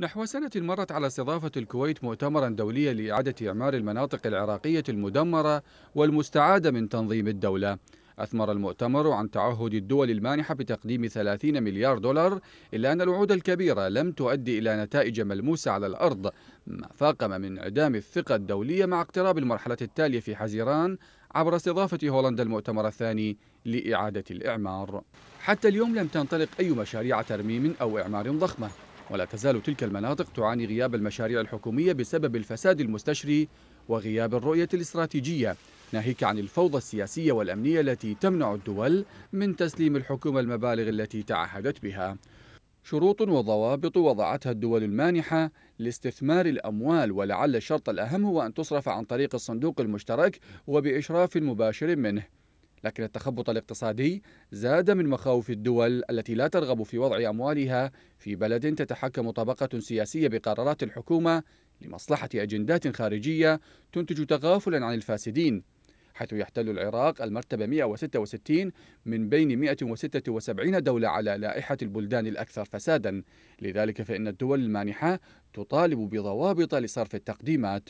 نحو سنة مرت على استضافة الكويت مؤتمرا دوليا لإعادة إعمار المناطق العراقية المدمرة والمستعادة من تنظيم الدولة أثمر المؤتمر عن تعهد الدول المانحة بتقديم 30 مليار دولار إلا أن الوعود الكبيرة لم تؤدي إلى نتائج ملموسة على الأرض ما فاقم من انعدام الثقة الدولية مع اقتراب المرحلة التالية في حزيران عبر استضافة هولندا المؤتمر الثاني لإعادة الإعمار حتى اليوم لم تنطلق أي مشاريع ترميم أو إعمار ضخمة ولا تزال تلك المناطق تعاني غياب المشاريع الحكومية بسبب الفساد المستشري وغياب الرؤية الاستراتيجية ناهيك عن الفوضى السياسية والأمنية التي تمنع الدول من تسليم الحكومة المبالغ التي تعهدت بها شروط وضوابط وضعتها الدول المانحة لاستثمار الأموال ولعل الشرط الأهم هو أن تصرف عن طريق الصندوق المشترك وبإشراف مباشر منه لكن التخبط الاقتصادي زاد من مخاوف الدول التي لا ترغب في وضع أموالها في بلد تتحكم طبقة سياسية بقرارات الحكومة لمصلحة أجندات خارجية تنتج تغافلا عن الفاسدين حيث يحتل العراق المرتبة 166 من بين 176 دولة على لائحة البلدان الأكثر فسادا لذلك فإن الدول المانحة تطالب بضوابط لصرف التقديمات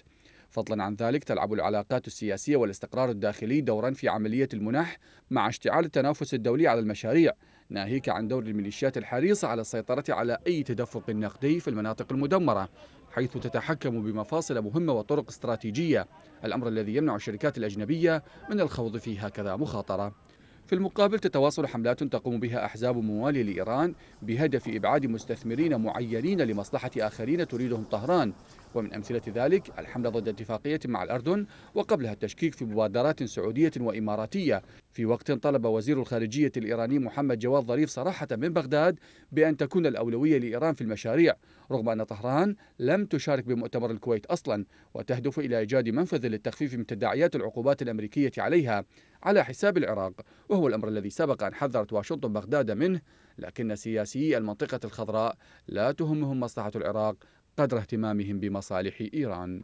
فضلا عن ذلك تلعب العلاقات السياسية والاستقرار الداخلي دورا في عملية المنح مع اشتعال التنافس الدولي على المشاريع ناهيك عن دور الميليشيات الحريصة على السيطرة على أي تدفق نقدي في المناطق المدمرة حيث تتحكم بمفاصل مهمة وطرق استراتيجية الأمر الذي يمنع الشركات الأجنبية من الخوض في هكذا مخاطرة في المقابل تتواصل حملات تقوم بها أحزاب موالية لإيران بهدف إبعاد مستثمرين معينين لمصلحة آخرين تريدهم طهران ومن أمثلة ذلك الحملة ضد اتفاقية مع الأردن وقبلها التشكيك في مبادرات سعودية وإماراتية في وقت طلب وزير الخارجية الإيراني محمد جواد ظريف صراحة من بغداد بأن تكون الأولوية لإيران في المشاريع رغم أن طهران لم تشارك بمؤتمر الكويت أصلا وتهدف إلى إيجاد منفذ للتخفيف من تداعيات العقوبات الأمريكية عليها على حساب العراق وهو الأمر الذي سبق أن حذرت واشنطن بغداد منه لكن سياسيي المنطقة الخضراء لا تهمهم مصلحة العراق قدر اهتمامهم بمصالح إيران